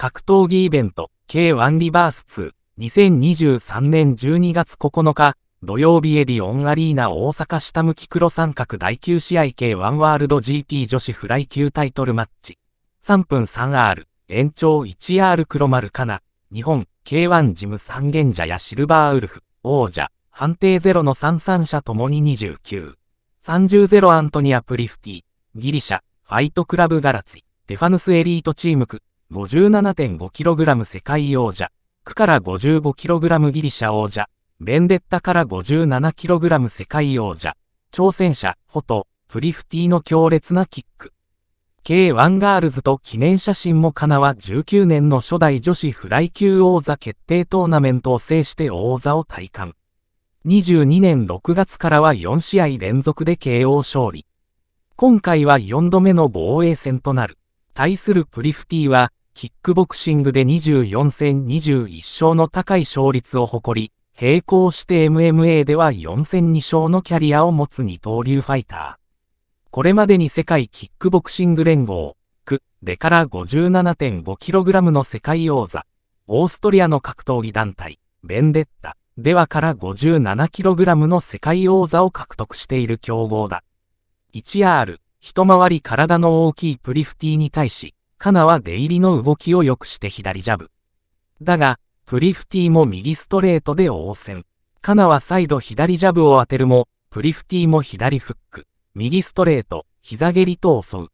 格闘技イベント K1 リバース2 2023年12月9日土曜日エディオンアリーナ大阪下向き黒三角第9試合 K1 ワールド GP 女子フライ級タイトルマッチ3分 3R 延長 1R 黒丸かな日本 K1 ジム三元者やシルバーウルフ王者判定ゼロの三三者ともに29 3 0ロアントニア・プリフティ、ギリシャ、ファイトクラブ・ガラツィ、デファヌス・エリートチームク、57.5kg 世界王者、区から 55kg ギリシャ王者、ベンデッタから 57kg 世界王者、挑戦者、ホト、プリフティの強烈なキック。K1 ガールズと記念写真もかなは19年の初代女子フライ級王座決定トーナメントを制して王座を体感。22年6月からは4試合連続で KO 勝利。今回は4度目の防衛戦となる。対するプリフティは、キックボクシングで24戦21勝の高い勝率を誇り、並行して MMA では4戦2勝のキャリアを持つ二刀流ファイター。これまでに世界キックボクシング連合、ク、でから 57.5kg の世界王座、オーストリアの格闘技団体、ベンデッタ、ではから 57kg の世界王座を獲得している強豪だ。1R、一回り体の大きいプリフティに対し、カナは出入りの動きを良くして左ジャブ。だが、プリフティも右ストレートで応戦。カナは再度左ジャブを当てるも、プリフティも左フック、右ストレート、膝蹴りと襲う。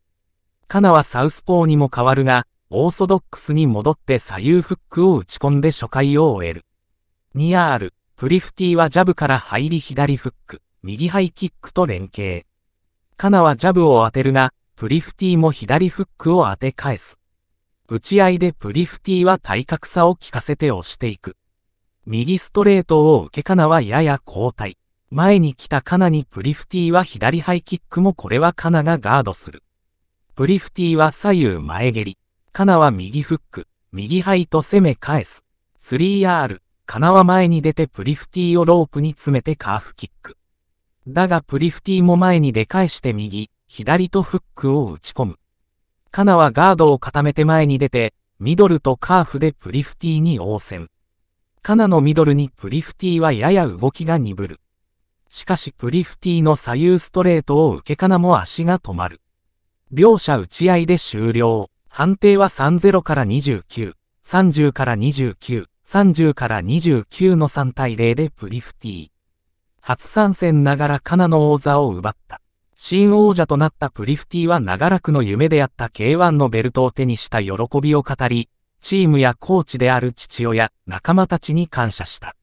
カナはサウスポーにも変わるが、オーソドックスに戻って左右フックを打ち込んで初回を終える。ニアール、プリフティはジャブから入り左フック、右ハイキックと連携。カナはジャブを当てるが、プリフティも左フックを当て返す。打ち合いでプリフティは体格差を効かせて押していく。右ストレートを受けカナはやや後退。前に来たカナにプリフティは左ハイキックもこれはカナがガードする。プリフティは左右前蹴り。カナは右フック、右ハイと攻め返す。3R、カナは前に出てプリフティをロープに詰めてカーフキック。だがプリフティも前に出返して右、左とフックを打ち込む。カナはガードを固めて前に出て、ミドルとカーフでプリフティに応戦。カナのミドルにプリフティはやや動きが鈍る。しかしプリフティの左右ストレートを受けカナも足が止まる。両者打ち合いで終了。判定は30から29、30から29、30から29の3対0でプリフティ。初参戦ながらカナの王座を奪った。新王者となったプリフティは長らくの夢であった K1 のベルトを手にした喜びを語り、チームやコーチである父親、仲間たちに感謝した。